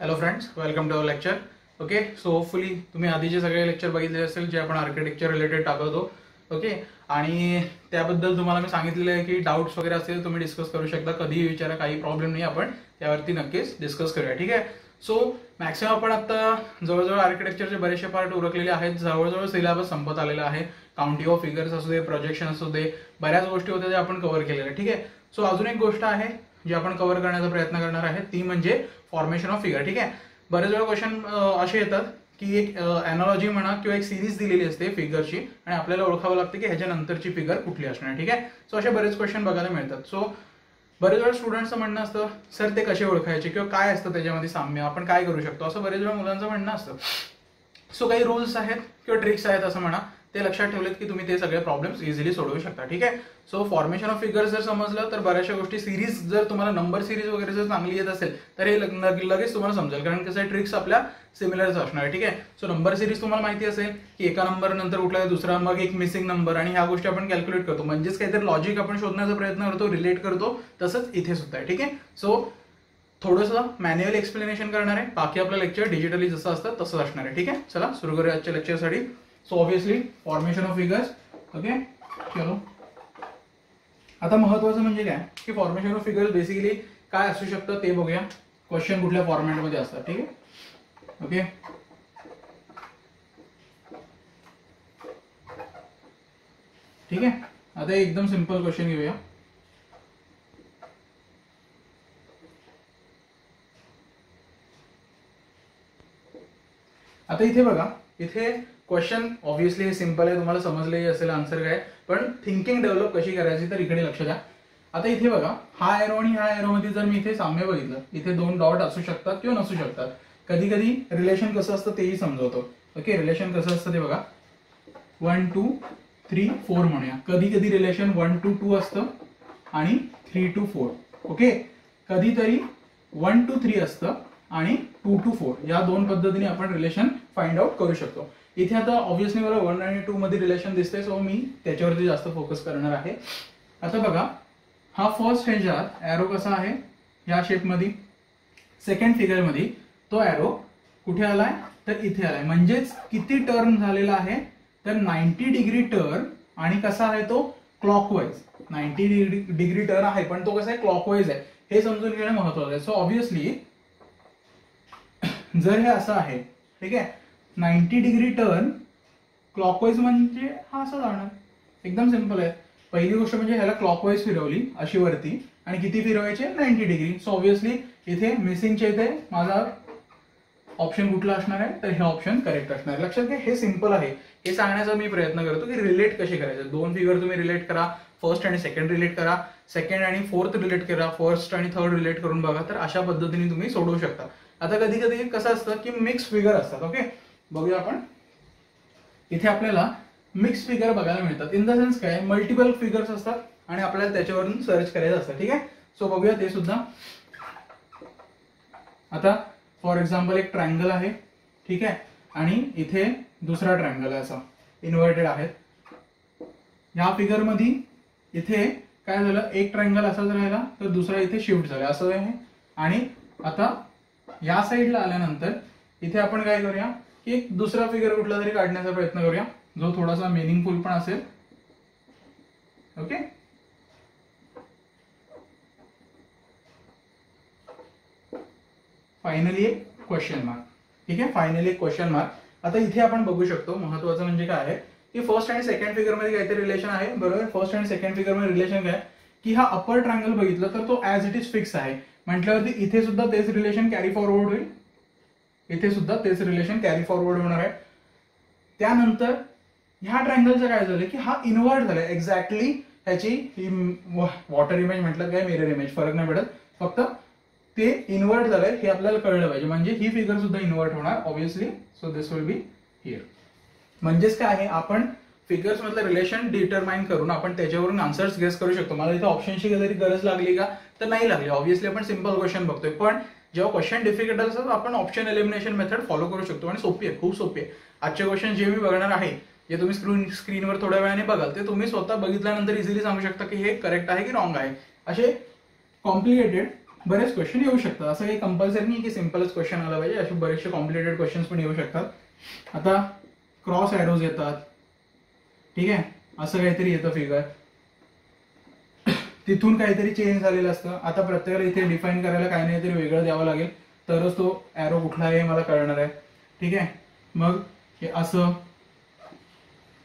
hello friends welcome to our lecture okay so hopefully तुम्ही आधीचे सगळे लेक्चर बघितले असेल जे आपण आर्किटेक्चर रिलेटेड टाकवतो ओके आणि त्याबद्दल तुम्हाला मी सांगितलेलं आहे की डाऊट्स वगैरे असतील तुम्ही डिस्कस करू शकता कधीही विचारा काही प्रॉब्लेम नाही आपण त्यावरती नक्कीच डिस्कस करूया ठीक आहे सो मॅक्सिमम आपण आता जवळजवळ आर्किटेक्चरचे बरेचसे पार्ट उरकलेले आहेत जवळजवळ सिलेबस संपत आलेला आहे काउंटी ऑफ फिगर्स असू दे प्रोजेक्शन असू दे बऱ्याच गोष्टी होत्या ज्या आपण कव्हर केलेल्या ठीक आहे सो अजून एक गोष्ट आहे जे आपण कव्हर करण्याचा प्रयत्न करणार आहे ती म्हणजे फॉर्मेशन ऑफ फिगर ठीक आहे बरेच वेळा क्वेश्चन असे येतात की एक अॅनॉलॉजी म्हणा किंवा एक सिरीज दिलेली असते फिगरची आणि आपल्याला ओळखावं लागतं की नंतरची फिगर कुठली असणार ठीक आहे सो असे बरेच क्वेश्चन बघायला मिळतात सो बरेच वेळा स्टुडंटचं म्हणणं असतं सर ते कसे ओळखायचे किंवा काय असतं त्याच्यामध्ये साम्य आपण काय करू शकतो असं बरेच वेळा मुलांचं म्हणणं असतं सो काही रूल्स आहेत किंवा ट्रिक्स आहेत असं म्हणा ते लक्षात ठेवलेत की तुम्ही ते सगळे प्रॉब्लेम्स इझिली सोडवू शकता ठीक आहे सो फॉर्मेशन ऑफ फिगर्स जर समजलं तर बऱ्याचशा गोष्टी सिरीज जर तुम्हाला नंबर सिरीज वगैरे जर चांगली येत असेल तर हे लगेच तुम्हाला समजेल कारण कसं ट्रिक्स आपल्या सिमिलरच असणार आहे ठीक आहे सो नंबर सिरीज तुम्हाला माहिती असेल की एका नंबर नंतर कुठला दुसरा मग एक मिसिंग नंबर आणि ह्या गोष्टी आपण कॅल्क्युलेट करतो म्हणजेच काहीतरी लॉजिक आपण शोधण्याचा प्रयत्न करतो रिलेट करतो तसंच इथे सुद्धा आहे ठीक आहे सो थोडंसं मॅन्युअल एक्सप्लेनेशन करणार आहे बाकी आपलं लेक्चर डिजिटली जसं असतं तसंच असणार आहे ठीक आहे चला सुरू करूया आजच्या लेक्चरसाठी so obviously formation of figures okay चलो आता महत्वाचं म्हणजे काय की फॉर्मेशन ऑफ फिगर्स बेसिकली काय असू शकतं ते बघूया क्वेश्चन कुठल्या फॉर्मॅटमध्ये असतात ठीक आहे ओके ठीक आहे आता एकदम सिंपल क्वेश्चन घेऊया आता इथे बघा इथे क्वेश्चन ऑब्व्हियसली हे सिम्पल आहे तुम्हाला समजलंही असेल आन्सर काय पण थिंकिंग डेव्हलप कशी करायची तर इकडे लक्ष द्या आता इथे बघा हा एरो आणि ह्या मध्ये जर मी इथे साम्य बघितलं इथे दोन डॉट असू शकतात किंवा नसू शकतात कधी कधी रिलेशन कसं असतं तेही समजवतो ओके रिलेशन कसं असतं ते बघा वन टू थ्री फोर म्हणूया कधी कधी रिलेशन वन टू टू असतं आणि थ्री टू फोर ओके कधीतरी वन टू थ्री असतं आणि टू टू फोर या दोन पद्धतीने आपण रिलेशन फाइंड आउट करू शकतो इथे आता ऑब्विसली मला वन आणि टू मध्ये रिलेशन दिसते सो मी त्याच्यावरती जास्त फोकस करणार आहे आता बघा हा फर्स्ट ह्याच्यात एरो कसा आहे या शेप मध्ये सेकंड मध्ये तो एरो कुठे आलाय तर इथे आलाय म्हणजेच किती टर्न झालेला आहे तर नाईन्टी डिग्री टर्न आणि कसा आहे तो clockwise ninety degree degree turn आहे पण तो कसा आहे क्लॉकवाईज आहे हे समजून घेणं महत्वाचं आहे सो ऑब्विसली जर हे असं आहे ठीक आहे नाईन्टी डिग्री टर्न क्लॉकवाइज म्हणजे हा असा जाणार एकदम सिंपल आहे पहिली गोष्ट म्हणजे ह्याला क्लॉकवाईज फिरवली अशी वरती आणि किती फिरवायचे नाईन्टी डिग्री सो ऑब्विसली इथे मिसिंग इथे माझा ऑप्शन कुठला असणार आहे तर हे ऑप्शन करेक्ट असणार आहे लक्षात घ्या हे सिम्पल आहे हे सांगण्याचा मी प्रयत्न करतो की रिलेट कसे करायचे दोन फिगर तुम्ही रिलेट करा फर्स्ट आणि सेकंड रिलेट करा सेकंड आणि फोर्थ रिलेट करा फर्स्ट आणि थर्ड रिलेट करून बघा तर अशा पद्धतीने तुम्ही सोडवू शकता आता कधी कधी कसं असतं की मिक्स फिगर असतात ओके बघूया आपण इथे आपल्याला मिक्स फिगर बघायला मिळतात इन द सेन्स काय मल्टिपल फिगर्स असतात आणि आपल्याला त्याच्यावरून सर्च करायचं असतं ठीक आहे सो बघूया ते सुद्धा आता फॉर एक्झाम्पल एक ट्रायंगल आहे ठीक आहे आणि इथे दुसरा ट्रायंगल आहे असा इन्व्हर्टेड आहेत फिगर फिगरमध्ये इथे काय झालं एक ट्रायंगल असा राहिला तर दुसरा इथे शिफ्ट झाला असं आहे आणि आता या साईडला आल्यानंतर इथे आपण काय करूया एक दुसरा फिगर कुठला तरी काढण्याचा प्रयत्न करूया जो थोडासा मिनिंगफुल पण असेल ओके फायनली एक क्वेश्चन मार्क ठीक आहे फायनली एक क्वेश्चन मार्क आता इथे आपण बघू शकतो महत्वाचं म्हणजे काय आहे की फर्स्ट आणि सेकंड फिगर मध्ये काहीतरी रिलेशन आहे बरोबर फर्स्ट आणि सेकंड फिगर मध्ये रिलेशन काय की हा अपर ट्रायंगल बघितलं तर तो ऍज इट इज फिक्स आहे म्हटल्यावरती इथे सुद्धा तेच रिलेशन कॅरी फॉरवर्ड होईल इथे सुद्धा तेच रिलेशन कॅरी फॉरवर्ड होणार आहे त्यानंतर ह्या ट्रँगलचं काय झालं की हा इन्व्हर्ट झालाय एक्झॅक्टली ह्याची ही वॉटर इमेज म्हटलं काय मिरर इमेज फरक नाही पडत फक्त ते इन्व्हर्ट झालंय हे आपल्याला कळलं पाहिजे म्हणजे ही फिगर सुद्धा इन्व्हर्ट होणार obviously so this will be here म्हणजेच काय आहे आपण फिगर्स मधलं रिलेशन डिटरमाइन करून आपण त्याच्यावरून आन्सर्स गेस करू शकतो मला इथे ऑप्शनची जरी गरज लागली का तर नाही लागली ऑब्विसली आपण सिम्पल क्वेश्चन बघतोय पण जेव्हा क्वेश्चन डिफिकल्ट असतात आपण ऑप्शन एलिमिनेशन मेथड फॉलो करू शकतो आणि सोपी आहे खूप सोपी आहे आजचे क्वेश्चन जे मी बघणार आहे जे तुम्ही स्क्रीन स्क्रीनवर थोड्या वेळाने बघाल ते तुम्ही स्वतः बघितल्यानंतर इझिली सांगू शकता की हे करेक्ट आहे की रॉंग आहे असे कॉम्प्लिकेटेड बरेच क्वेश्चन येऊ शकतात असं काही कंपल्सरी नाही की सिम्पलच क्वेश्चन आला पाहिजे असे बरेचसे कॉम्प्लिकेटेड क्वेश्चन्स पण येऊ शकतात आता क्रॉस ॲरोज येतात ठीक आहे असं काहीतरी येतं फिगर तिथून काहीतरी चेंज झालेलं असतं आता प्रत्येकाला इथे डिफाईन करायला काही नाही तरी वेगळं द्यावं लागेल तरच तो एरो कुठला आहे हे मला कळणार आहे ठीक आहे मग हे असं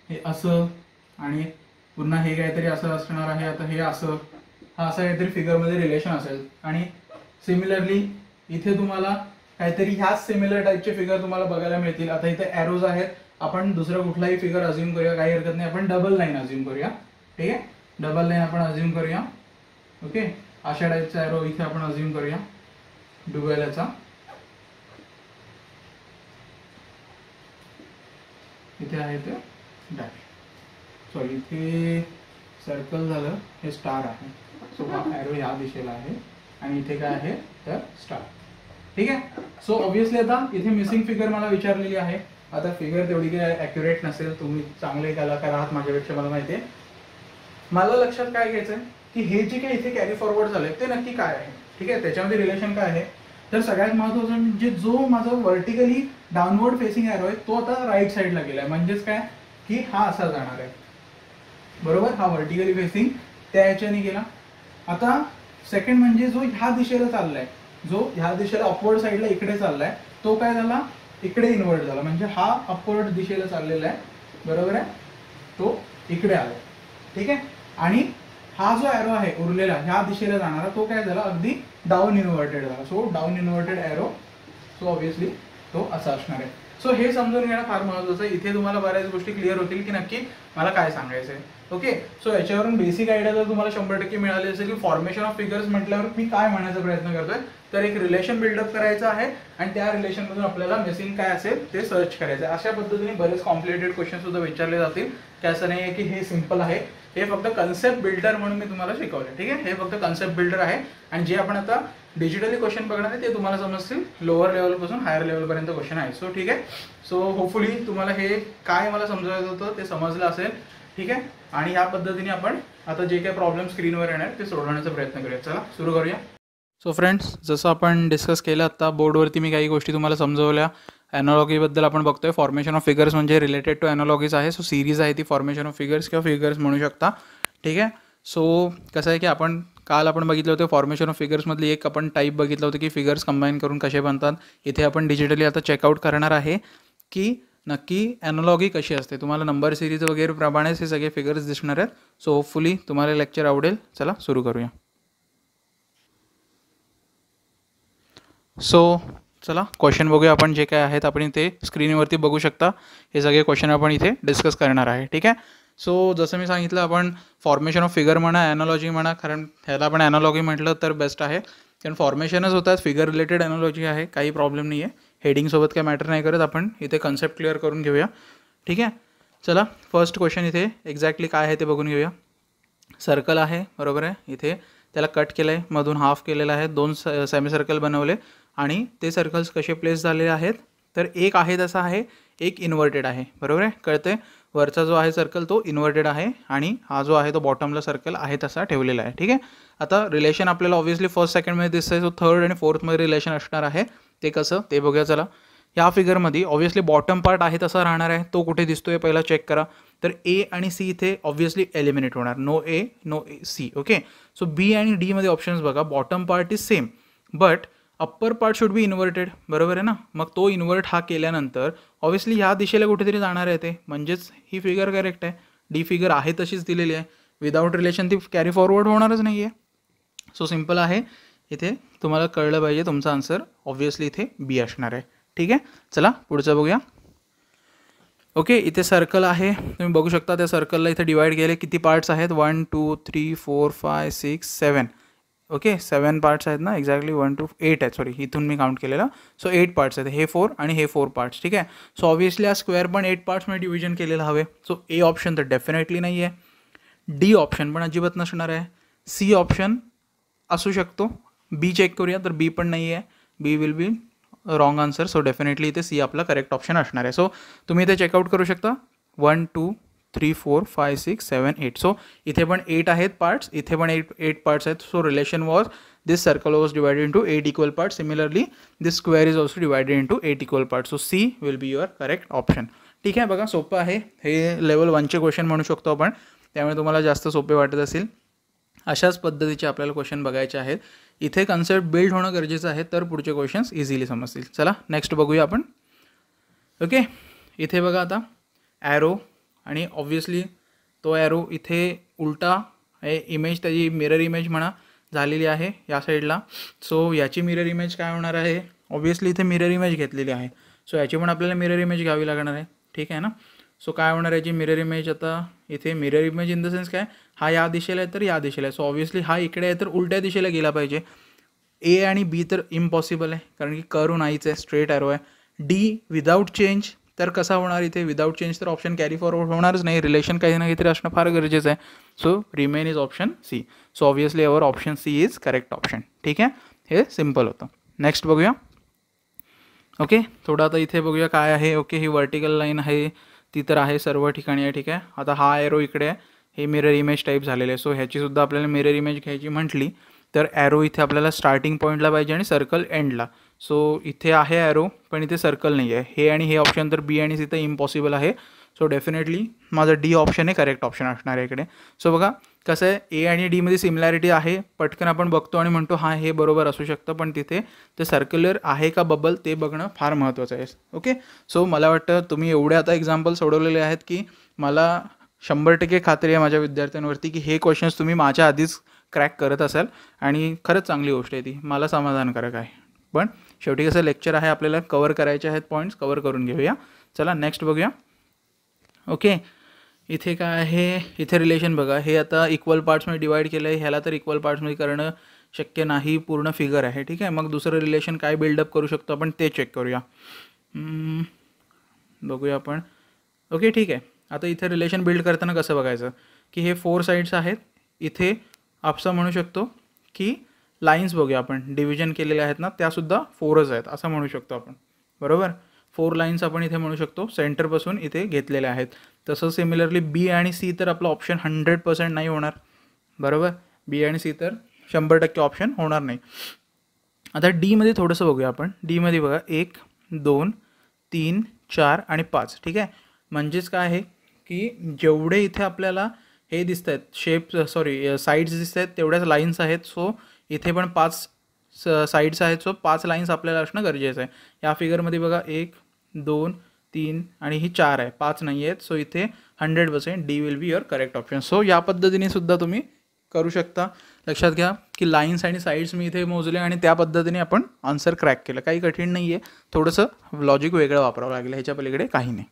हे असं आणि पुन्हा हे काहीतरी असं असणार आहे आता हे असं हा असा काहीतरी फिगरमध्ये रिलेशन असेल आणि सिमिलरली इथे तुम्हाला काहीतरी ह्याच सिमिलर टाईपचे फिगर तुम्हाला बघायला मिळतील आता इथे एरोज आहेत आपण दुसरा कुठलाही फिगर अज्युम करूया काही हरकत नाही आपण डबल लाईन अज्युम करूया ठीक आहे डबल लाईन आपण अज्युम करूया ओके अशा टाईपचा एरो इथे आपण अज्युम करूया डुबेल्याचा इथे आहे ते डॅश सॉरी इथे सर्कल झालं हे स्टार आहे सो हा एरो या दिशेला आहे आणि इथे काय आहे तर स्टार ठीक आहे सो ऑबियसली आता इथे मिसिंग फिगर मला विचारलेली आहे आता फिगर तेवढी काय अॅक्युरेट नसेल तुम्ही चांगले कलाकार आहात माझ्यापेक्षा मला माहिती आहे मला लक्षात काय घ्यायचंय की हे जे काही इथे कॅरी फॉरवर्ड झाले ते नक्की काय आहे ठीक आहे त्याच्यामध्ये रिलेशन काय आहे तर सगळ्यात महत्वाचं म्हणजे जो माझा व्हर्टिकली डाऊनवर्ड फेसिंग एरो आहे तो आता राईट साईडला गेलाय म्हणजेच काय की हा असा जाणार आहे बरोबर हा व्हर्टिकली फेसिंग त्या याच्याने गेला आता सेकंड म्हणजे जो ह्या दिशेला चाललाय जो ह्या दिशेला अपवर्ड साईडला इकडे चाललाय तो काय झाला इकडे इन्वर्ट झाला म्हणजे हा अपवर्ड दिशेला चाललेला आहे बरोबर आहे तो इकडे आला ठीक आहे आणि हा जो एरो आहे उरलेला ह्या दिशेला जाणारा तो काय झाला अगदी डाऊन इन्व्हर्टेड झाला so down inverted arrow so obviously तो असा असणार आहे सो हे समजून घेणं फार महत्वाचं आहे इथे तुम्हाला बऱ्याच गोष्टी क्लिअर होतील की नक्की मला काय सांगायचं आहे ओके सो याच्यावरून बेसिक आयडिया जर तुम्हाला शंभर टक्के मिळाली असेल की फॉर्मेशन ऑफ फिगर्स म्हटल्यावर मी काय म्हणायचा प्रयत्न करतोय तर एक रिलेशन बिल्डअप करायचं आहे आणि त्या रिलेशन मधून आपल्याला मिसिंग काय असेल ते सर्च करायचं अशा पद्धतीने बरेच कॉम्प्लिकेटेड क्वेश्चन सुद्धा विचारले जातील त्याचं नाही आहे की हे सिम्पल आहे हे फक्त कन्सेप्ट बिल्डर म्हणून मी तुम्हाला शिकवलं ठीक आहे हे फक्त कन्सेप्ट बिल्डर आहे आणि जे आपण आता डिजिटली क्वेश्चन बघणार आहे ते तुम्हाला समजतील लोअर लेवलपासून हायर लेवलपर्यंत क्वेश्चन आहे सो ठीक आहे सो होपफुली तुम्हाला हे काय मला समजवायचं होतं ते समजलं असेल ठीक आहे आणि या पद्धतीने आपण आता जे काही प्रॉब्लेम स्क्रीनवर येणार ते सोडवण्याचा प्रयत्न करूया चला सुरू करूया सो फ्रेंड्स जसं आपण डिस्कस केलं आता बोर्डवरती मी काही गोष्टी तुम्हाला समजवल्या ॲनॉलॉगीबद्दल आपण बघतोय फॉर्मेशन ऑफ फिगर्स म्हणजे रिलेटेड टू ॲनॉलॉगीज आहे सो सिरीज आहे ती फॉर्मेशन ऑफ फिगर्स किंवा फिगर्स म्हणू शकता ठीक आहे सो कसं आहे की आपण काल आपण बघितलं होतं फॉर्मेशन ऑफ फिगर्समधली एक आपण टाईप बघितलं होतं की फिगर्स कंबाईन करून कसे बनतात इथे आपण डिजिटली आता चेकआउट करणार आहे की नक्की ॲनॉलॉगी कशी असते तुम्हाला नंबर सिरीज वगैरे प्रमाणेच हे सगळे फिगर्स दिसणार आहेत सो होपफुली तुम्हाला लेक्चर आवडेल चला सुरू करूया सो चला क्वेश्चन बघूया आपण जे काय आहेत आपण इथे स्क्रीनवरती बघू शकता हे सगळे क्वेश्चन आपण इथे डिस्कस करणार आहे ठीक आहे सो जसं मी सांगितलं आपण फॉर्मेशन ऑफ फिगर म्हणा ॲनॉलॉजी म्हणा कारण ह्याला आपण ॲनॉलॉजी म्हटलं तर बेस्ट आहे कारण फॉर्मेशनच होतात फिगर रिलेटेड ॲनॉलॉजी आहे काही प्रॉब्लेम नाही आहे हेडिंगसोबत काय मॅटर नाही करत आपण इथे कन्सेप्ट क्लिअर करून घेऊया ठीक आहे चला फर्स्ट क्वेश्चन इथे एक्झॅक्टली काय आहे ते बघून घेऊया सर्कल आहे बरोबर आहे इथे त्याला कट केलं आहे मधून हाफ केलेलं आहे दोन सेमी सर्कल बनवले आणि ते सर्कल्स कसे प्लेस झालेले आहेत तर एक आहे तसा आहे एक इन्व्हर्टेड आहे बरोबर आहे कळते वरचा जो आहे सर्कल तो इन्व्हर्टेड आहे आणि हा जो आहे तो बॉटमला सर्कल आहे तसा ठेवलेला आहे ठीक आहे आता रिलेशन आपल्याला ऑब्व्हियसली फर्स्ट सेकंडमध्ये दिसतंय सो थर्ड आणि फोर्थमध्ये रिलेशन असणार आहे ते कसं ते बघूया चला या फिगरमध्ये ऑब्व्हियसली बॉटम पार्ट आहे तसा राहणार आहे तो कुठे दिसतो आहे पहिला चेक करा तर ए आणि सी इथे ऑब्व्हियसली एलिमिनेट होणार no A no A C okay so B आणि डीमध्ये ऑप्शन्स बघा bottom part is same but upper part should be inverted बरोबर आहे ना मग तो इन्व्हर्ट हा केल्यानंतर ऑब्व्हियसली ह्या दिशेला कुठेतरी जाणार आहे ते म्हणजेच ही फिगर करेक्ट आहे डी फिगर आहे तशीच दिलेली आहे विदाऊट रिलेशन ती कॅरी फॉरवर्ड होणारच नाही आहे सो सिम्पल आहे इथे तुम्हाला कळलं पाहिजे तुमचा आन्सर ऑब्व्हियसली इथे बी असणार आहे ठीक आहे चला पुढचं बघूया ओके इथे सर्कल आहे तुम्ही बघू शकता त्या सर्कलला इथे डिवाइड केले किती पार्ट्स आहेत one two three four five six seven okay seven parts आहेत ना एक्झॅक्टली वन टू एट आहेत सॉरी इथून मी काउंट केलेला सो एट पार्ट्स आहेत हे फोर आणि हे फोर पार्ट्स ठीक आहे सो ऑब्वियसली हा स्क्वेअर पण एट पार्ट्समध्ये डिव्हिजन केलेला हवे सो ए ऑप्शन तर डेफिनेटली नाही आहे डी ऑप्शन पण अजिबात नसणार आहे सी ऑप्शन असू शकतो बी चेक करूया तर बी पण नाही आहे B will be wrong answer so definitely इथे सी आपला करेक्ट ऑप्शन असणार आहे सो तुम्ही इथे चेकआउट करू शकता one two three four five six seven eight so इथे पण एट आहेत पार्ट्स इथे पण एट एट पार्ट्स आहेत so relation was this circle was divided into eight equal part similarly this square is also divided into eight equal part so C will be your correct option ठीक आहे बघा सोपं आहे हे level वनचे question म्हणू शकतो आपण त्यामुळे तुम्हाला जास्त सोपे वाटत असेल अशाच पद्धतीचे आपल्याला क्वेश्चन बघायचे आहेत इथे कन्सेप्ट बिल्ड होणं गरजेचं आहे तर पुढचे क्वेश्चन्स इझिली समजतील चला नेक्स्ट बघूया आपण ओके इथे बघा आता ॲरो आणि ऑब्व्हियसली तो ॲरो इथे उलटा इमेज त्याची मिरर इमेज म्हणा झालेली आहे या साईडला सो याची मिरर इमेज काय होणार आहे ऑब्व्हियसली इथे मिरर इमेज घेतलेली आहे सो याची पण आपल्याला मिरर इमेज घ्यावी लागणार आहे ठीक आहे ना सो काय होणार आहे जी मिरर इमेज आता इथे mirror image in the sense काय हा या दिशेला आहे तर या दिशेला आहे सो ऑब्व्हियसली हा इकडे आहे तर उलट्या दिशेला गेला पाहिजे ए आणि बी तर इम्पॉसिबल आहे कारण की करू नाहीच आहे स्ट्रेट ॲरो आहे डी विदाऊट चेंज तर कसा होणार इथे विदाउट चेंज तर ऑप्शन कॅरी फॉरवर्ड होणारच नाही रिलेशन काही ना काहीतरी असणं फार गरजेचं आहे so remain is option C so obviously our option C is correct option ठीक आहे हे सिम्पल होतं नेक्स्ट बघूया ओके थोडं आता इथे बघूया काय आहे ओके ही व्हर्टिकल लाईन आहे ती तर आहे सर्व ठिकाणी आहे ठीक आहे आता हा ॲरो इकडे आहे हे मिरर इमेज टाईप झालेलं आहे सो ह्याचीसुद्धा आपल्याला मिरर इमेज घ्यायची म्हटली तर ॲरो इथे आपल्याला स्टार्टिंग पॉईंटला पाहिजे आणि सर्कल एंडला सो इथे आहे ॲरो पण इथे सर्कल नाही आहे हे आणि हे ऑप्शन तर बी आणि सी तर इम्पॉसिबल आहे सो डेफिनेटली माझं डी ऑप्शन हे करेक्ट ऑप्शन असणार आहे इकडे सो बघा कसं आहे ए आणि डीमध्ये सिमिलॅरिटी आहे पटकन आपण बघतो आणि म्हणतो हां हे बरोबर असू शकतं पण तिथे ते सर्क्युलर आहे का बबल ते बघणं फार महत्त्वाचं आहे ओके सो मला वाटतं तुम्ही एवढे आता एक्झाम्पल सोडवलेले आहेत की मला शंभर टक्के खात्री आहे माझ्या विद्यार्थ्यांवरती की हे क्वेश्चन्स तुम्ही माझ्या आधीच क्रॅक करत असाल आणि खरंच चांगली गोष्ट आहे ती मला समाधानकारक आहे पण शेवटी कसं लेक्चर आहे आपल्याला कवर करायचे आहेत पॉईंट्स कवर करून घेऊया चला नेक्स्ट बघूया ओके इथे काय आहे इथे रिलेशन बघा हे आता इक्वल पार्ट्समध्ये डिवाईड केलं आहे ह्याला तर इक्वल पार्ट्समध्ये करणं शक्य नाही पूर्ण फिगर आहे ठीक आहे मग दुसरं रिलेशन काय बिल्डअप करू शकतो आपण ते चेक करूया बघूया आपण ओके ठीक आहे आता इथे रिलेशन बिल्ड करताना कसं बघायचं की हे फोर साईड्स आहेत इथे आपसा म्हणू शकतो की लाईन्स बघूया आपण डिव्हिजन केलेल्या आहेत ना त्यासुद्धा फोरच आहेत असं म्हणू शकतो आपण बरोबर फोर लाईन्स आपण इथे म्हणू शकतो सेंटरपासून इथे घेतलेल्या आहेत तसं सिमिलरली बी आणि सी तर आपलं ऑप्शन हंड्रेड पर्सेंट नाही होणार बरोबर बी आणि सी तर शंभर टक्के ऑप्शन होणार नाही आता डीमध्ये थोडंसं बघूया आपण डीमध्ये बघा एक दोन तीन चार आणि पाच ठीक आहे म्हणजेच काय आहे की जेवढे इथे आपल्याला हे दिसत आहेत शेप सॉरी साईड्स दिसत आहेत तेवढ्याच लाईन्स आहेत सो इथे पण पाच स साईड्स आहेत सो पाच लाईन्स आपल्याला असणं गरजेचं आहे या फिगरमध्ये बघा एक दोन तीन आणि ही चार आहे पाच नाही आहेत सो इथे hundred percent D will be your correct option so या पद्धतीने सुद्धा तुम्ही करू शकता लक्षात घ्या की लाईन्स आणि साईड्स मी इथे मोजले आणि त्या पद्धतीने आपण आन्सर क्रॅक केलं काही कठीण नाही आहे थोडंसं लॉजिक वेगळं वापरावं लागेल ह्याच्या पलीकडे काही नाही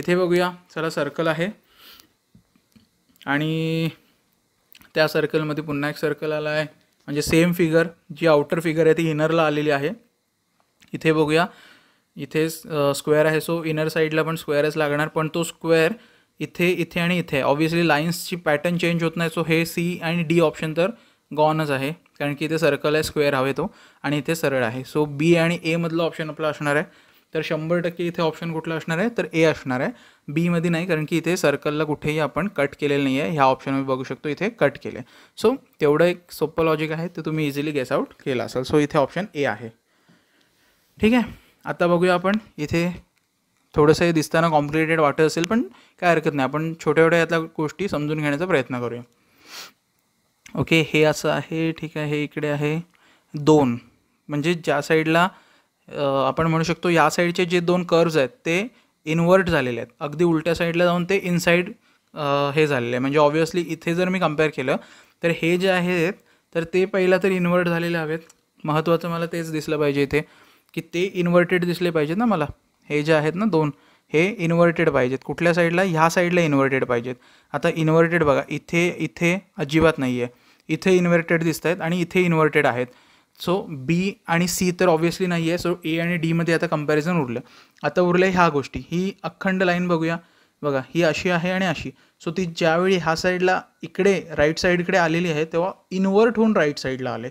इथे बघूया चला सर्कल आहे आणि त्या सर्कलमध्ये पुन्हा एक सर्कल आला आहे म्हणजे सेम फिगर जी आउटर फिगर आहे ती इनरला आलेली आहे इथे बघूया इथे स्क्वेअर आहे सो इनर साईडला पण स्क्वेअरच लागणार पण तो स्क्वेअर इथे इथे आणि इथे ऑब्व्हियसली लाईन्सची पॅटर्न चेंज होत नाही सो हे सी आणि डी ऑप्शन तर गॉनच आहे कारण की इथे सर्कल आहे स्क्वेअर हवे तो आणि इथे सरळ आहे सो बी आणि मधला ऑप्शन आपला असणार आहे तर शंभर टक्के इथे ऑप्शन कुठला असणार आहे तर ए असणार आहे बीमध्ये नाही कारण की इथे सर्कलला कुठेही आपण कट केलेलं नाही आहे ह्या ऑप्शन मी बघू शकतो इथे कट केले सो तेवढं एक सोपं लॉजिक आहे ते तुम्ही इझिली गेस आउट केला असाल सो इथे ऑप्शन ए आहे ठीक आहे आता बघूया आपण इथे थोडंसं हे दिसताना कॉम्प्लिकेटेड वाटत असेल पण काय हरकत नाही आपण छोट्या छोट्या यातल्या गोष्टी समजून घेण्याचा प्रयत्न करूया ओके हे असं आहे ठीक आहे हे इकडे आहे दोन म्हणजे ज्या साईडला आपण म्हणू शकतो या साईडचे जे दोन कर्ज आहेत ते इन्व्हर्ट झालेले आहेत अगदी उलट्या साईडला जाऊन ते इनसाईड हे झालेले आहे म्हणजे ऑब्व्हियसली इथे जर मी कम्पेअर केलं तर हे जे आहेत तर ते पहिला तर इन्व्हर्ट झालेले हवेत महत्त्वाचं मला तेच दिसलं पाहिजे इथे की ते इन्व्हर्टेड दिसले पाहिजेत ना मला हे जे आहेत ना दोन हे इन्व्हर्टेड पाहिजेत कुठल्या साईडला ह्या साईडला इन्व्हर्टेड पाहिजेत आता इन्व्हर्टेड बघा इथे इथे अजिबात नाही आहे इथे इन्व्हर्टेड दिसत आहेत आणि इथे इन्व्हर्टेड आहेत सो बी आणि सी तर ऑब्व्हियसली नाही आहे सो ए आणि डीमध्ये आता कंपॅरिझन उरलं आता उरलं ह्या गोष्टी ही अखंड लाईन बघूया बघा ही अशी आहे आणि अशी सो ती ज्यावेळी ह्या साईडला इकडे राईट साईडकडे आलेली आहे तेव्हा इन्व्हर्ट होऊन राईट साईडला आले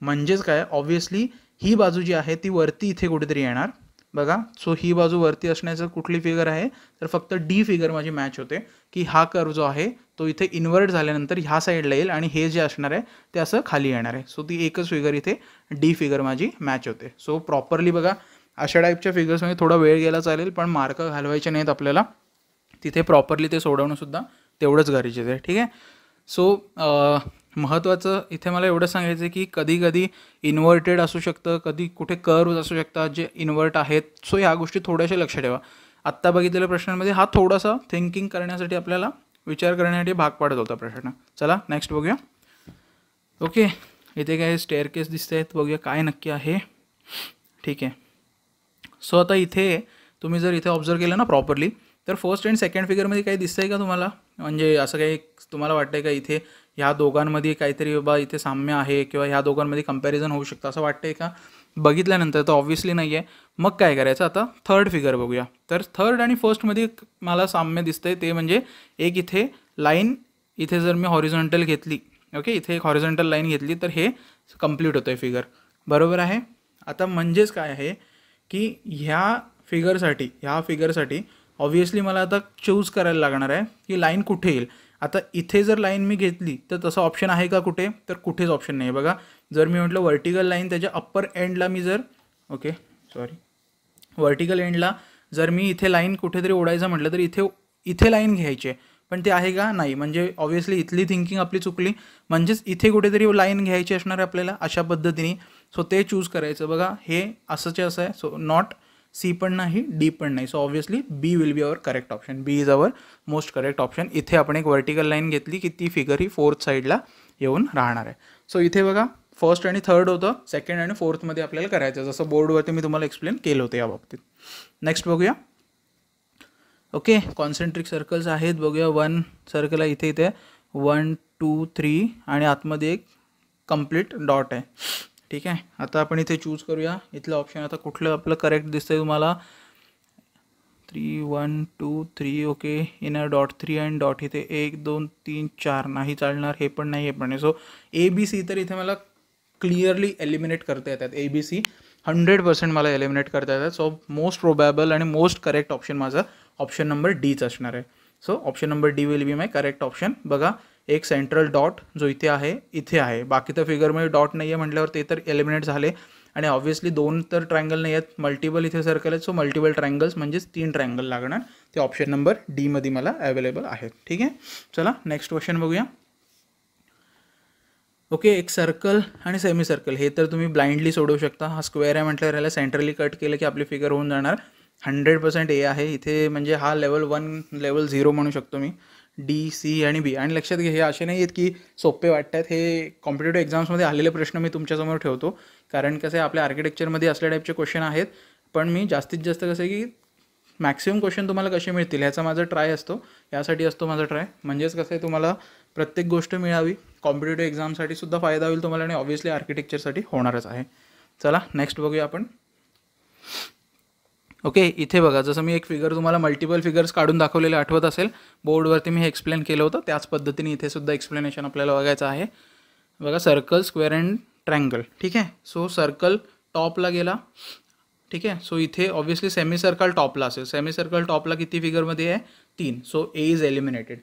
म्हणजेच काय ऑब्व्हियसली ही बाजू जी आहे ती वरती इथे कुठेतरी येणार बघा सो ही बाजू वरती असण्याचं कुठली फिगर आहे तर फक्त डी फिगर माझी मॅच होते की हा कर्व जो आहे तो इथे इन्व्हर्ट झाल्यानंतर ह्या साईडला येईल आणि हे जे असणार आहे ते असं खाली येणार आहे सो ती एकच फिगर इथे डी फिगर माझी मॅच होते सो प्रॉपरली बघा अशा टाईपच्या फिगर्समध्ये थोडा वेळ गेला चालेल पण मार्क घालवायचे नाहीत आपल्याला तिथे प्रॉपरली ते सोडवणंसुद्धा तेवढंच गरजेचं आहे ठीक आहे सो महत्त्वाचं इथे मला एवढं सांगायचं आहे की कधी कधी इन्व्हर्टेड असू शकतं कधी कुठे कर्व असू शकतात जे इन्व्हर्ट आहेत सो ह्या गोष्टी थोड्याशा लक्ष ठेवा आत्ता बघितलेल्या प्रश्नांमध्ये हा थोडासा थिंकिंग करण्यासाठी आपल्याला विचार करण्यासाठी भाग पाडत होता प्रश्न चला नेक्स्ट बघूया ओके इथे काय स्टेअर केस दिसत आहेत बघूया काय नक्की आहे ठीक आहे सो आता इथे तुम्ही जर इथे ऑब्झर्व केलं ना प्रॉपरली तर फर्स्ट अँड सेकंड फिगरमध्ये काही दिसतं आहे का तुम्हाला म्हणजे असं काही तुम्हाला वाटतं आहे का इथे ह्या दोघांमध्ये काहीतरी बाबा इथे साम्य आहे किंवा ह्या दोघांमध्ये कम्पॅरिझन होऊ शकतं असं वाटतंय का बघितल्यानंतर तर ऑब्व्हियसली नाही आहे मग काय करायचं आता थर्ड फिगर बघूया तर थर्ड आणि फर्स्टमध्ये मला साम्य दिसतंय ते म्हणजे एक इथे लाईन इथे जर मी हॉरिझॉन्टल घेतली ओके इथे एक हॉरिझॉन्टल लाईन घेतली तर हे कम्प्लीट होतं आहे फिगर बरोबर आहे आता म्हणजेच काय आहे की ह्या फिगरसाठी ह्या फिगरसाठी ऑब्व्हियसली मला आता चूज करायला लागणार आहे की लाईन कुठे येईल आता इथे जर लाईन मी घेतली तर तसं ऑप्शन आहे का कुठे तर कुठेच ऑप्शन नाही बघा जर मी म्हटलं व्हर्टिकल लाईन त्याच्या अप्पर एंडला मी जर ओके सॉरी व्हर्टिकल एंडला जर मी इथे लाईन कुठेतरी ओढायचं म्हटलं तर इथे इथे लाईन घ्यायची आहे पण ते आहे का नाही म्हणजे ऑब्व्हियसली इथली थिंकिंग आपली चुकली म्हणजेच इथे कुठेतरी लाईन घ्यायची असणार आहे आपल्याला अशा पद्धतीने सो ते चूज करायचं बघा हे असंचे असं आहे सो नॉट सी पण नाही डी पण नाही so obviously B will be our correct option B is our most correct option इथे आपण एक वर्टिकल लाईन घेतली की ती फिगर ही फोर्थ साईडला येऊन राहणार आहे सो इथे बघा फर्स्ट आणि थर्ड होतं सेकंड आणि फोर्थमध्ये आपल्याला करायचं जसं बोर्डवरती मी तुम्हाला एक्सप्लेन केलं होतं या बाबतीत नेक्स्ट बघूया ओके कॉन्सन्ट्रिक सर्कल्स आहेत बघूया वन सर्कल आहे इथे इथे वन टू थ्री आणि आतमध्ये एक कम्प्लीट डॉट आहे ठीक आहे आता आपण इथे चूज करूया इथलं ऑप्शन आता कुठलं आपलं करेक्ट दिसतंय तुम्हाला three one two three okay inner dot three and dot इथे एक दोन तीन चार नाही चालणार हे पण नाही हे पण नाही सो ए बी सी तर इथे मला क्लिअरली एलिमिनेट करता येतात A B C hundred percent मला एलिमिनेट करता येतात सो मोस्ट प्रोबॅबल आणि मोस्ट करेक्ट ऑप्शन माझं ऑप्शन नंबर डीच असणार आहे so option number D will be my correct option बघा एक सेंट्रल डॉट जो इथे आहे इथे आहे बाकी तर फिगरमध्ये डॉट नाही आहे म्हटल्यावर ते तर एलिमिनेट झाले आणि ऑब्व्हियसली दोन तर ट्रँगल नाही आहेत मल्टिपल इथे सर्कल आहेत सो मल्टिपल ट्रँगल्स म्हणजेच तीन ट्रँगल लागणार ते ऑप्शन नंबर डीमध्ये मला अवेलेबल आहेत ठीक आहे चला नेक्स्ट क्वेश्चन बघूया ओके एक सर्कल आणि सेमी सर्कल हे तर तुम्ही ब्लाइंडली सोडवू शकता हा स्क्वेअर आहे म्हटल्यावर ह्याला सेंट्रली कट केलं की आपली फिगर होऊन जाणार हंड्रेड पर्सेंट ए आहे इथे म्हणजे हा लेवल वन लेवल झिरो म्हणू शकतो मी डी सी आणि बी आणि लक्षात घे हे असे नाही आहेत की सोपे वाटतात हे कॉम्पिटेटिव्ह एक्झाम्समध्ये आलेले प्रश्न मी तुमच्यासमोर ठेवतो कारण कसं आहे आपल्या आर्किटेक्चरमध्ये असल्या टाईपचे क्वेश्चन आहेत पण मी जास्तीत जास्त कसं की मॅक्सिमम क्वेश्चन तुम्हाला कसे मिळतील ह्याचा माझा ट्राय असतो यासाठी असतो माझा ट्राय म्हणजेच कसं आहे तुम्हाला प्रत्येक गोष्ट मिळावी कॉम्पिटेटिव्ह एक्झामसाठी सुद्धा फायदा होईल तुम्हाला आणि ऑब्व्हियसली आर्किटेक्चरसाठी होणारच आहे चला नेक्स्ट बघूया आपण ओके इथे बघा जसं मी एक फिगर तुम्हाला मल्टिपल फिगर्स काढून दाखवलेले आठवत असेल बोर्डवरती मी हे एक्सप्लेन केलं होतं त्याच पद्धतीने इथे सुद्धा एक्सप्लेनेशन आपल्याला बघायचं आहे बघा सर्कल स्क्वेअर अँड ट्रँगल ठीक आहे सो सर्कल टॉपला गेला ठीक आहे सो इथे ऑब्व्हियसली सेमी सर्कल टॉपला असेल सेमी सर्कल टॉपला किती फिगरमध्ये आहे तीन so A is eliminated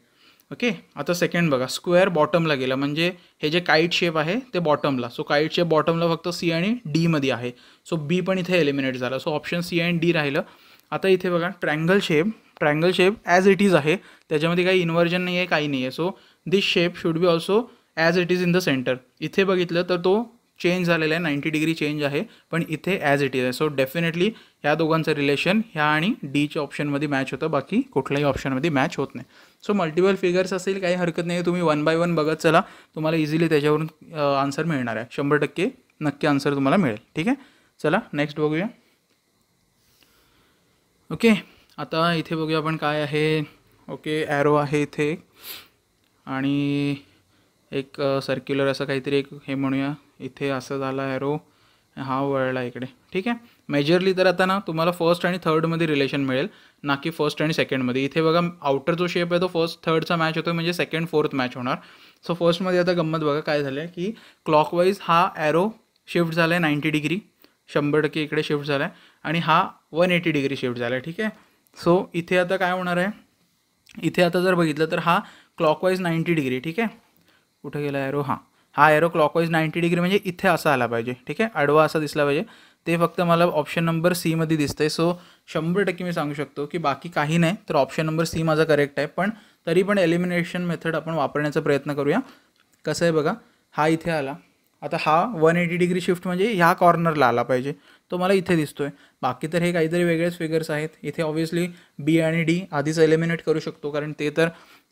okay आता सेकंड बघा स्क्वेअर बॉटमला गेला म्हणजे हे जे काईट शेप आहे ते बॉटमला सो काईट शेप बॉटमला फक्त सी आणि डीमध्ये आहे सो बी पण इथे एलिमिनेट झाला so option C and D राहिलं आता इथे बघा triangle shape triangle shape as it is आहे त्याच्यामध्ये काही इन्व्हर्जन नाही आहे काही नाही आहे so this shape should be also as it is in the centre इथे बघितलं तर तो चेंज झालेला आहे नाईंटी डिग्री चेंज आहे पण इथे ॲज इट इज आहे सो डेफिनेटली ह्या दोघांचं रिलेशन ह्या आणि डीच्या ऑप्शनमध्ये मॅच होतं बाकी कुठल्याही ऑप्शनमध्ये मॅच होत नाही सो मल्टिपल फिगर्स असेल काही हरकत नाही तुम्ही वन बाय वन बघत चला तुम्हाला इझिली त्याच्यावरून आन्सर मिळणार आहे शंभर टक्के नक्की आन्सर तुम्हाला मिळेल ठीक आहे चला नेक्स्ट बघूया ओके आता इथे बघूया आपण काय आहे ओके ॲरो आहे इथे आणि एक सर्क्युलर असं काहीतरी एक हे म्हणूया इथे असं झालं ॲरो हा वळला इकडे ठीक आहे मेजरली तर आता ना तुम्हाला फर्स्ट आणि थर्डमध्ये रिलेशन मिळेल ना की फर्स्ट आणि सेकंडमध्ये इथे बघा आउटर जो शेप आहे तो फर्स्ट थर्डचा मॅच होतो म्हणजे सेकंड फोर्थ मॅच होणार सो फर्स्टमध्ये आता गंमत बघा काय झालं आहे की क्लॉकवाईज हा ॲरो शिफ्ट झाला आहे नाईंटी डिग्री शंभर टक्के इकडे शिफ्ट झाला आहे आणि हा वन एटी डिग्री शिफ्ट झाला आहे ठीक आहे सो इथे आता काय होणार आहे इथे आता जर बघितलं तर हा क्लॉकवाईज नाईंटी डिग्री ठीक आहे कुठे गेला ॲरो हा हा एरो क्लॉकवाईज नाईंटी डिग्री म्हणजे इथे असा आला पाहिजे ठीक आहे आडवा असा दिसला पाहिजे ते फक्त मला ऑप्शन नंबर सीमध्ये दिसतं आहे सो शंभर टक्के मी सांगू शकतो की बाकी काही नाही तर ऑप्शन नंबर सी माझा करेक्ट आहे पण तरी पण एलिमिनेशन मेथड आपण वापरण्याचा प्रयत्न करूया कसं आहे बघा हा इथे आला आता हा वन एटी डिग्री शिफ्ट म्हणजे ह्या कॉर्नरला आला पाहिजे तो मला इथे दिसतो आहे बाकी तर हे काहीतरी वेगळेच फिगर्स आहेत इथे ऑब्व्हियसली बी आणि डी आधीच एलिमिनेट करू शकतो कारण ते तर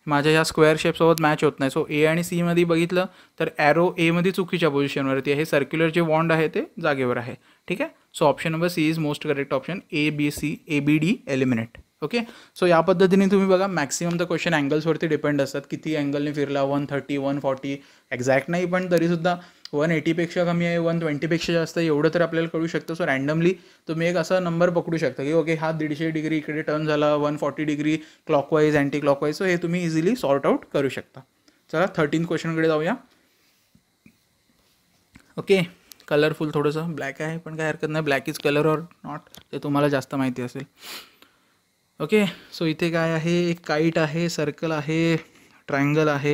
माझ्या ह्या स्क्वेअर शेपसोबत मॅच होत नाही सो ए आणि सीमध्ये बघितलं तर ॲरो एमध्ये चुकीच्या पोझिशनवरती आहे सर्क्युलर जे वॉन्ड आहे ते जागेवर आहे ठीक आहे so option number C is most correct option A B C A B D eliminate okay so या पद्धतीने तुम्ही बघा मॅक्सिमम तर क्वेश्चन अँगल्सवरती डिपेंड असतात किती अँगलने फिरला one thirty one forty exact नाही पण तरीसुद्धा वन एटीपेक्षा कमी आहे वन ट्वेंटीपेक्षा जास्त आहे एवढं तर आपल्याला कळू शकतं सो रँडमली तुम्ही एक असा नंबर पकडू शकता की ओके हा दीडशे डिग्री इकडे टर्न झाला one forty degree clockwise anti clockwise so हे तुम्ही इझिली सॉर्ट आउट करू शकता चला थर्टीन क्वेश्चनकडे जाऊया ओके कलरफुल थोडंसं ब्लॅक आहे पण काय हरकत नाही black is colour or not ते तुम्हाला जास्त माहिती असेल ओके सो इथे काय आहे एक काईट आहे सर्कल आहे ट्रायंगल आहे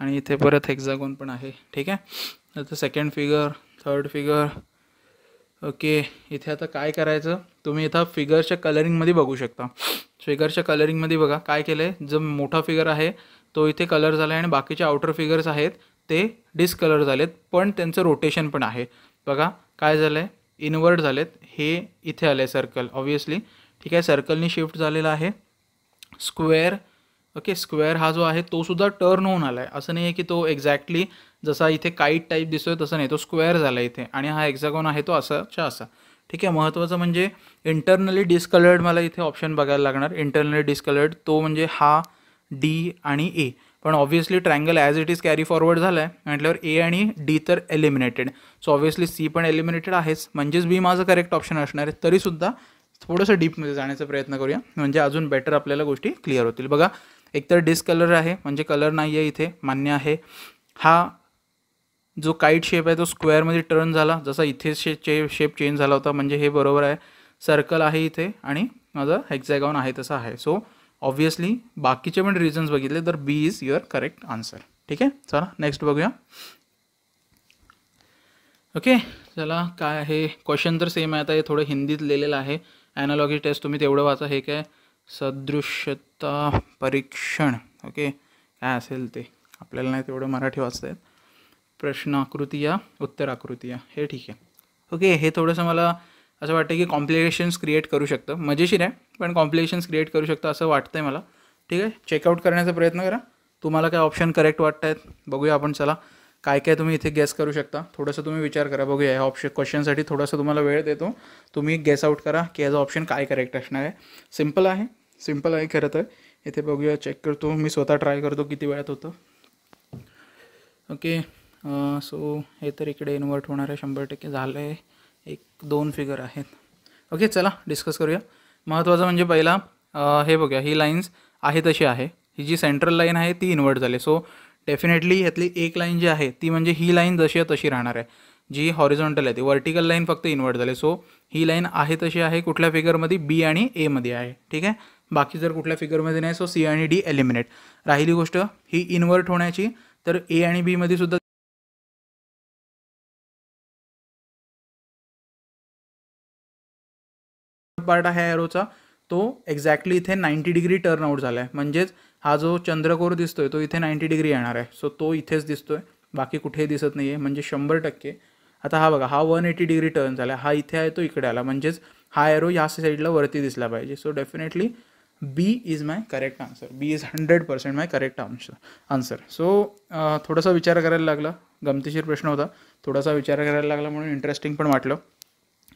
आणि इथे परत हेक्झागोन पण आहे ठीक आहे आता second figure third figure okay इथे आता काय करायचं तुम्ही इथं फिगरच्या कलरिंगमध्ये बघू शकता फिगरच्या कलरिंगमध्ये बघा काय केलं आहे जो मोठा फिगर आहे तो इथे कलर झाला आहे आणि बाकीचे आउटर फिगर्स आहेत ते डिस्कलर झालेत पण त्यांचं रोटेशन पण आहे बघा काय झालं आहे झालेत हे इथे आलं आहे सर्कल ऑब्वियसली ठीक आहे सर्कलनी शिफ्ट झालेला आहे स्क्वेअर ओके स्क्वेअर हा जो आहे तो सुद्धा टर्न होऊन आला आहे असं नाही आहे की तो एक्झॅक्टली जसा इथे काइट टाईप दिसतोय तसं नाही तो स्क्वेअर झाला इथे आणि हा एक्झॅगॉन आहे तो असाच्या असा ठीक आहे महत्त्वाचं म्हणजे इंटरनली डिस्कलर्ड मला इथे ऑप्शन बघायला लागणार इंटरनली डिस्कलर्ड तो म्हणजे हा डी आणि ए पण obviously triangle as it is carry forward झाला आहे म्हटल्यावर ए आणि डी तर एलिमिनेटेड सो ऑब्व्हियसली सी पण एलिमिनेटेड आहेच म्हणजेच बी माझं करेक्ट ऑप्शन असणार आहे तरीसुद्धा थोडंसं डीपमध्ये जाण्याचा प्रयत्न करूया म्हणजे अजून बेटर आपल्याला गोष्टी क्लिअर होतील बघा एकतर डिसकलर आहे म्हणजे कलर नाही आहे इथे मान्य आहे हा जो काईट शेप आहे तो स्क्वेअरमध्ये टर्न झाला जसा इथे शे चे शेप चेंज झाला होता म्हणजे हे बरोबर आहे सर्कल आहे इथे आणि माझं हेक्झॅगॉन आहे तसं आहे सो ऑब्व्हियसली बाकीचे पण रिझन्स बघितले तर B is your correct answer ठीक आहे चला नेक्स्ट बघूया ओके चला काय आहे क्वेश्चन तर सेम आहे आता हे थोडं हिंदीत लिहिलेलं आहे ॲनॉलॉजी टेस्ट तुम्ही तेवढं वाचा हे काय सदृश्यता परीक्षण ओके काय असेल ते आपल्याला नाही तेवढं मराठी वाचता येत प्रश्न आकृती या उत्तर आकृती या हे ठीक आहे ओके हे थोडंसं मला असं वाटतं की कॉम्प्लिकेशन्स क्रिएट करू शकतं मजेशीर आहे पण कॉम्प्लिकेशन्स क्रिएट करू शकतं असं वाटतं आहे मला ठीक आहे चेकआउट करण्याचा प्रयत्न करा तुम्हाला काय ऑप्शन करेक्ट वाटत आहेत बघूया आपण चला काय काय तुम्ही इथे गॅस करू शकता थोडंसं तुम्ही विचार करा बघूया या ऑप्शन क्वेश्चनसाठी थोडंसं तुम्हाला वेळ देतो तुम्ही गेस आउट करा की याचा ऑप्शन काय करेक्ट असणार आहे सिम्पल आहे सिम्पल आहे खरं तर इथे बघूया चेक करतो मी स्वतः ट्राय करतो किती वेळात होतं ओके सो हे तर इकडे इन्व्हर्ट होणार आहे शंभर टक्के झालं आहे एक दोन फिगर आहेत ओके चला डिस्कस करूया महत्त्वाचं म्हणजे पहिला हे बघूया ही लाईन्स आहे तशी आहे ही जी सेंट्रल लाईन आहे ती इन्व्हर्ट झाली सो डेफिनेटली यातली एक लाईन जी आहे ती म्हणजे ही लाईन जशी आहे तशी राहणार आहे जी हॉरिझॉन्टल आहे ती व्हर्टिकल लाईन फक्त इन्व्हर्ट झाली सो ही लाईन आहे तशी आहे कुठल्या फिगरमध्ये बी आणि एमध्ये आहे ठीक आहे बाकी जर कुठल्या फिगरमध्ये नाही सो सी आणि डी एलिमिनेट राहिली गोष्ट ही इन्व्हर्ट होण्याची तर ए आणि बी मध्ये सुद्धा पार्ट आहे ॲरोचा तो एक्झॅक्टली इथे नाईन्टी डिग्री टर्न आउट झाला आहे म्हणजेच हा जो चंद्रकोर दिसतोय तो इथे नाईन्टी डिग्री येणार आहे सो तो इथेच दिसतोय बाकी कुठेही दिसत नाही आहे म्हणजे शंभर टक्के आता हा बघा हा वन एटी डिग्री टर्न झाला हा इथे आहे तो इकडे आला म्हणजेच हा एरो या साईडला वरती दिसला पाहिजे so definitely B is my correct answer B is hundred percent my correct answer answer so थोडासा विचार करायला लागला गमतीशीर प्रश्न होता थोडासा विचार करायला लागला म्हणून इंटरेस्टिंग पण वाटलं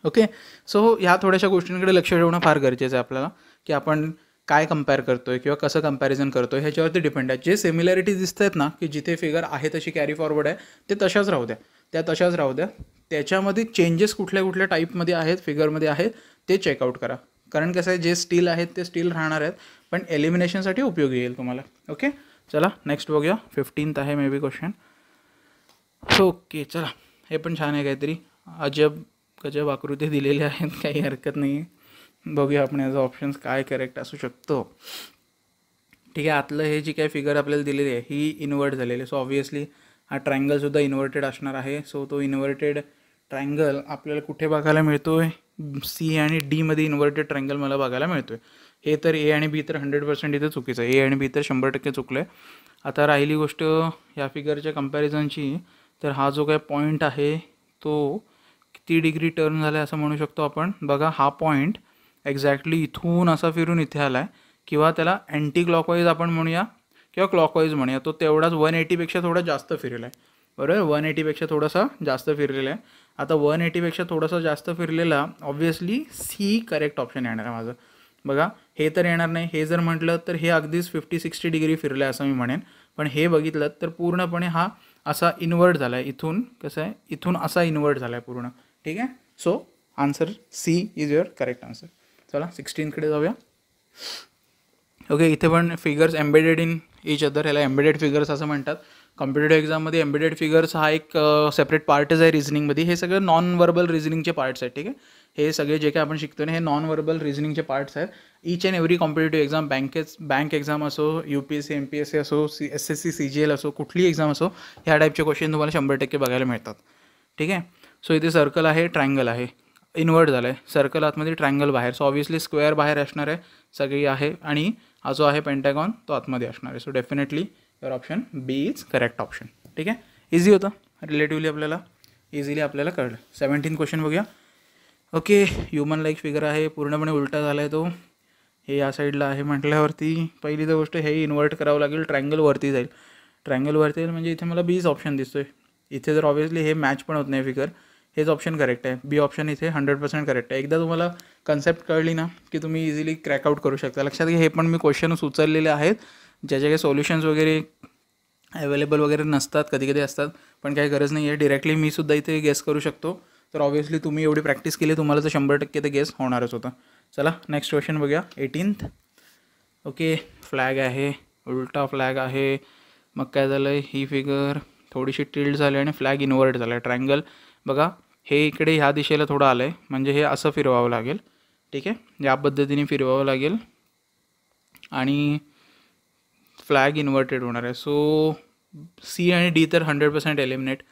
ओके सो ह्या थोड्याशा गोष्टींकडे लक्ष ठेवणं फार गरजेचं आहे आपल्याला की आपण काय कम्पेअर करतोय किंवा कसं कम्पॅरिझन करतोय ह्याच्यावरती डिपेंड आहे जे सिमिलॅरिटीज दिसत आहेत ना की जिथे फिगर आहे तशी कॅरी फॉरवर्ड आहे ते तशाच राहू द्या त्या तशाच राहू द्या त्याच्यामध्ये चेंजेस कुठल्या कुठल्या टाईपमध्ये आहेत फिगरमध्ये आहेत ते चेकआउट करा कारण कसं आहे जे स्टील आहेत ते स्टील राहणार आहेत पण एलिमिनेशनसाठी उपयोगी येईल तुम्हाला ओके चला नेक्स्ट बघूया फिफ्टीन्थ आहे मे बी क्वेश्चन ओके चला हे पण छान आहे काहीतरी अजब गजब आकृती दिलेल्या आहेत काही हरकत नाही बघूया आपण याचा ऑप्शन्स काय करेक्ट असू शकतो ठीक आहे आतलं हे जी काय फिगर आपल्याला दिलेली आहे ही इन्वर्ट झालेली आहे सो ऑब्व्हियसली हा ट्रँगलसुद्धा इन्व्हर्टेड असणार आहे सो तो इन्व्हर्टेड ट्रँगल आपल्याला कुठे बघायला मिळतो आहे सी आणि डीमध्ये इन्व्हर्टेड ट्रँगल मला बघायला मिळतो आहे हे तर ए आणि बी तर हंड्रेड पर्सेंट इथे चुकीचं आहे ए आणि बी तर शंभर टक्के चुकलं आहे आता राहिली गोष्ट या फिगरच्या कम्पॅरिझनची तर हा जो काय पॉईंट आहे तो सिक्स्टी डिग्री टर्न झालं आहे असं म्हणू शकतो आपण बघा हा पॉईंट एक्झॅक्टली इथून असा फिरून इथे आला आहे किंवा त्याला अँटी क्लॉकवाईज आपण म्हणूया किंवा क्लॉकवाईज म्हणूया तो तेवढाच वन एटीपेक्षा थोडा जास्त फिरलेला आहे बरोबर वन एटीपेक्षा थोडासा जास्त फिरलेला आहे आता वन एटीपेक्षा थोडासा जास्त फिरलेला ऑब्व्हियसली सी करेक्ट ऑप्शन येणार आहे माझं बघा हे तर येणार नाही हे जर म्हटलं तर हे अगदीच फिफ्टी सिक्स्टी डिग्री फिरलं आहे असं मी म्हणेन पण हे बघितलं तर पूर्णपणे हा असा इन्वर्ट झाला आहे इथून कसं आहे इथून असा इन्वर्ट झाला आहे पूर्ण ठीक आहे so answer C is your correct answer चला सिक्स्टीनकडे जाऊया ओके इथे पण figures embedded in each other ह्याला एम्बेडेड फिगर्स असं म्हणतात कॉम्पिटेटिव्ह एक्झाममध्ये एम्बेडेड फिगर्स हा एक सेपरेट पार्टच आहे रिझनिंगमध्ये हे सगळे नॉन वर्बल रिझनिंगचे पार्ट्स आहेत ठीक आहे हे सगळे जे काय आपण शिकतो ना हे नॉन वर्बल रिझनिंगचे पार्ट्स आहेत each and every competitive exam बँकेच बँक एक्झाम असो U P S C M P S C असो C S S C C G L असो कुठलीही एक्झाम असो ह्या टाईपचे क्वेश्चन तुम्हाला शंभर टक्के बघायला मिळतात ठीक आहे सो इथे सर्कल आहे ट्रँगल आहे इन्वर्ट झालं आहे सर्कल आतमध्ये ट्रँगल बाहेर सो ऑब्वियसली स्क्वेअर बाहेर असणार आहे सगळी आहे आणि हा जो आहे पेंटॅगॉन तो आतमध्ये असणार आहे so definitely your option B is correct option ठीक आहे इझी होतं रिलेटिव्हली आपल्याला इझिली आपल्याला कळलं सेवन्टीन क्वेश्चन बघूया ओके ह्युमन लाईक फिगर आहे पूर्णपणे उलटा झाला आहे तो हे या साईडला आहे म्हटल्यावरती पहिली तर गोष्ट हे इन्व्हर्ट करावं लागेल ट्रँगलवरती जाईल ट्रँगलवरती जाईल म्हणजे इथे मला बीच ऑप्शन दिसतो आहे इथे जर ऑब्वियसली हे मॅच पण होत नाही फिगर हेच ऑप्शन करेक्ट आहे बी ऑप्शन इथे हंड्रेड पर्सेंट करेक्ट आहे एकदा तुम्हाला कन्सेप्ट कळली ना की तुम्ही इझिली क्रॅकआउट करू शकता लक्षात घ्या हे पण मी क्वेश्चन्स उचललेले आहेत ज्याच्या काही सोल्युशन्स वगैरे अवेलेबल वगैरे नसतात कधी कधी असतात पण काही गरज नाही आहे डिरेक्टली मी सुद्धा इथे गेस करू शकतो तर ऑब्व्हियसली तुम्ही एवढी प्रॅक्टिस केली तुम्हाला तर शंभर टक्के ते गेस होणारच होता चला नेक्स्ट क्वेश्चन बघूया एटीन्थ ओके फ्लॅग आहे उलटा फ्लॅग आहे मग काय झालं ही फिगर थोडीशी टिल्ड झाली आणि फ्लॅग इन्व्हर्ट झाला ट्रँगल बघा हे इकडे ह्या दिशेला थोडं आलं आहे म्हणजे हे असं फिरवावं लागेल ठीक आहे या पद्धतीने फिरवावं लागेल आणि फ्लॅग इन्व्हर्टेड होणार आहे सो सी आणि डी तर हंड्रेड पर्सेंट एलिमिनेट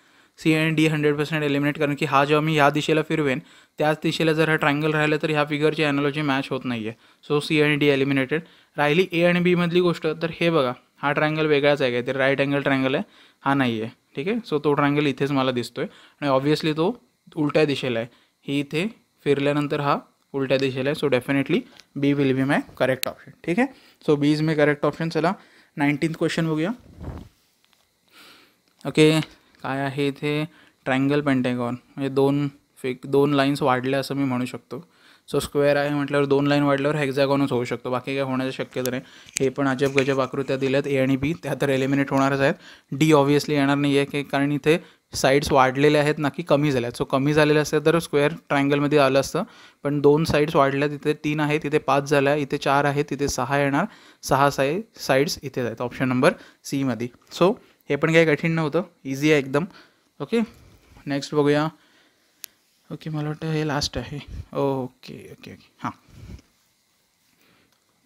सी आणि डी हंड्रेड पर्सेंट एलिमिनेट कारण की हा जेव्हा मी ह्या दिशेला फिरवेन त्याच दिशेला जर हा ट्रायंगल राहिलं तर ह्या फिगरची ॲनॉलॉजी मॅच होत नाही आहे सो सी आणि डी एलिमिनेटेड राहिली ए आणि बीमधली गोष्ट तर हे बघा हा ट्रायंगल वेगळाच आहे काय ते राईट अँगल ट्रायंगल आहे हा नाही आहे ठीक आहे सो तो ट्रँगल इथेच मला दिसतो आहे आणि ऑब्व्हियसली तो उलट्या दिशेला आहे ही इथे फिरल्यानंतर हा उलट्या दिशेला आहे so definitely B will be my correct option ठीक आहे so B is my correct option चला नाईन्टीन्थ क्वेश्चन बघूया ओके काय आहे इथे ट्रँगल पेंटेगॉन म्हणजे दोन फेक दोन लाईन्स वाढल्या असं मी म्हणू शकतो सो स्क्वेअर आहे म्हटल्यावर दोन लाईन वाढल्यावर हेक्झॅगॉनच होऊ शकतो बाकी काय होण्याचं शक्यता नाही हे पण अजब गजब आकृत्या दिल्यात ए आणि बी त्या तर एलिमिनेट होणारच आहेत डी ऑब्वियसली येणार नाही आहे की कारण इथे साईड्स वाढलेले आहेत ना की कमी झाल्या सो कमी झालेले असतात तर स्क्वेअर ट्रायंगलमध्ये आलं असतं पण दोन साईड्स वाढल्या तिथे तीन आहेत तिथे पाच झाल्या इथे चार आहेत तिथे सहा येणार सहा साई साईड्स इथे आहेत ऑप्शन नंबर सीमध्ये सो हे पण काही कठीण नव्हतं इझी आहे एकदम ओके नेक्स्ट बघूया ओके मला वाटतं हे लास्ट आहे ओके ओके ओके हां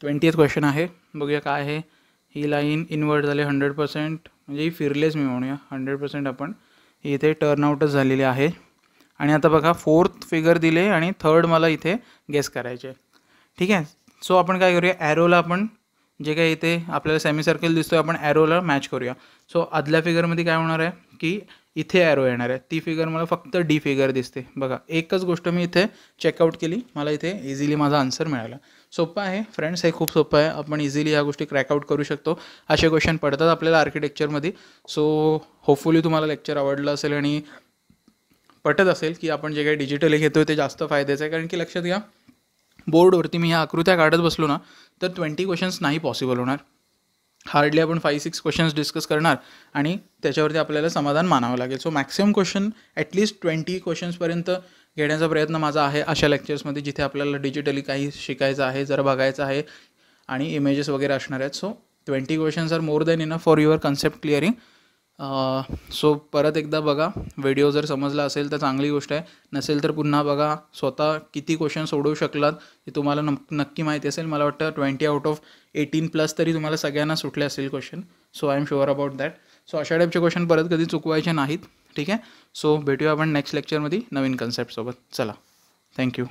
ट्वेंटीएथ क्वेश्चन आहे बघूया काय आहे ही लाईन इन्वर्ट झाली हंड्रेड पर्सेंट म्हणजे ही फिरलेच मी म्हणूया हंड्रेड पर्सेंट आपण इथे टर्नआउटच झालेली आहे आणि आता बघा फोर्थ फिगर दिले आणि थर्ड मला इथे गेस करायचे ठीक आहे सो आपण काय करूया ॲरोला आपण जे काही इथे आपल्याला सेमी सर्कल दिसतो आपण ॲरोला मॅच करूया सो आदल्या फिगरमध्ये काय होणार आहे की इथे ॲरो येणार आहे ती फिगर मला फक्त डी फिगर दिसते बघा एकच गोष्ट मी इथे चेकआउट केली मला इथे इझिली माझा आन्सर मिळाला सोपं आहे फ्रेंड्स हे खूप सोपं आहे आपण इझिली ह्या गोष्टी क्रॅकआउट करू शकतो असे क्वेश्चन पडतात आपल्याला आर्किटेक्चरमध्ये सो होपफुली तुम्हाला लेक्चर आवडलं असेल आणि पटत असेल की आपण जे काही डिजिटली घेतो आहे ते जास्त फायद्याचं आहे कारण की लक्षात घ्या बोर्डवरती मी ह्या आकृत्या काढत बसलो ना तर ट्वेंटी क्वेश्चन्स नाही पॉसिबल होणार हार्डली आपण फाईव्ह सिक्स क्वेश्चन्स डिस्कस करणार आणि त्याच्यावरती आपल्याला समाधान मानावं लागेल so maximum question at least twenty क्वेश्चन्सपर्यंत घेण्याचा प्रयत्न माझा आहे अशा लेक्चर्समध्ये जिथे आपल्याला डिजिटली काही शिकायचं आहे जर बघायचं आहे आणि इमेजेस वगैरे असणार आहेत so twenty questions are more than enough for your concept clearing so परत एकदा बघा व्हिडिओ जर समजला असेल तर चांगली गोष्ट आहे नसेल तर पुन्हा बघा स्वतः किती क्वेश्चन सोडवू शकलात हे तुम्हाला नक्की माहिती असेल मला वाटतं twenty out of eighteen plus तरी तुम्हाला सगळ्यांना सुटले असेल question so I am sure about that so अशा टाईपचे क्वेश्चन परत कधी चुकवायचे नाहीत ठीक आहे सो भेटूया आपण नेक्स्ट लेक्चरमध्ये नवीन कन्सेप्टसोबत चला थँक्यू